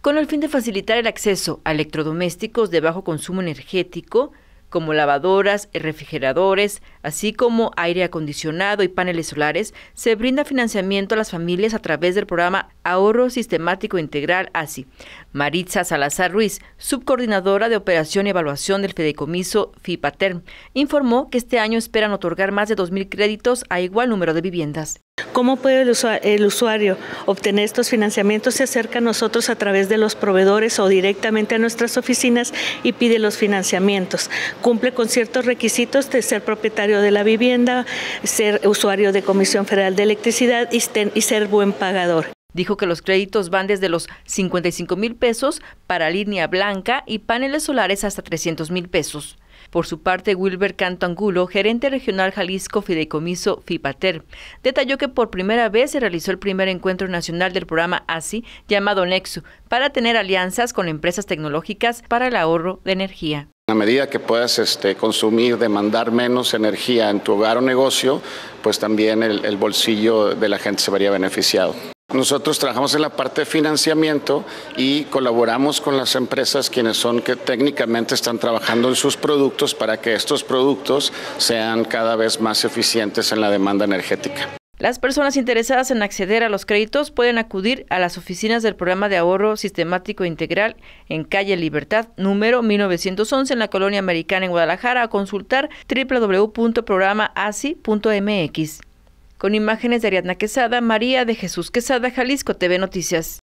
con el fin de facilitar el acceso a electrodomésticos de bajo consumo energético, como lavadoras, y refrigeradores, así como aire acondicionado y paneles solares, se brinda financiamiento a las familias a través del programa Ahorro Sistemático Integral ASI. Maritza Salazar Ruiz, subcoordinadora de operación y evaluación del Fedecomiso FIPATERM, informó que este año esperan otorgar más de 2.000 créditos a igual número de viviendas. ¿Cómo puede el usuario, obtener estos financiamientos? Se acerca a nosotros a través de los proveedores o directamente a nuestras oficinas y pide los financiamientos. Cumple con ciertos requisitos de ser propietario de la vivienda, ser usuario de Comisión Federal de Electricidad y ser buen pagador. Dijo que los créditos van desde los 55 mil pesos para línea blanca y paneles solares hasta 300 mil pesos. Por su parte, Wilber Canto Angulo, gerente regional Jalisco Fideicomiso FIPATER, detalló que por primera vez se realizó el primer encuentro nacional del programa ASI llamado Nexu para tener alianzas con empresas tecnológicas para el ahorro de energía. A medida que puedas este, consumir, demandar menos energía en tu hogar o negocio, pues también el, el bolsillo de la gente se vería beneficiado. Nosotros trabajamos en la parte de financiamiento y colaboramos con las empresas quienes son que técnicamente están trabajando en sus productos para que estos productos sean cada vez más eficientes en la demanda energética. Las personas interesadas en acceder a los créditos pueden acudir a las oficinas del Programa de Ahorro Sistemático Integral en Calle Libertad, número 1911, en la Colonia Americana en Guadalajara, a consultar www.programaasi.mx. Con imágenes de Ariadna Quesada, María de Jesús Quesada, Jalisco TV Noticias.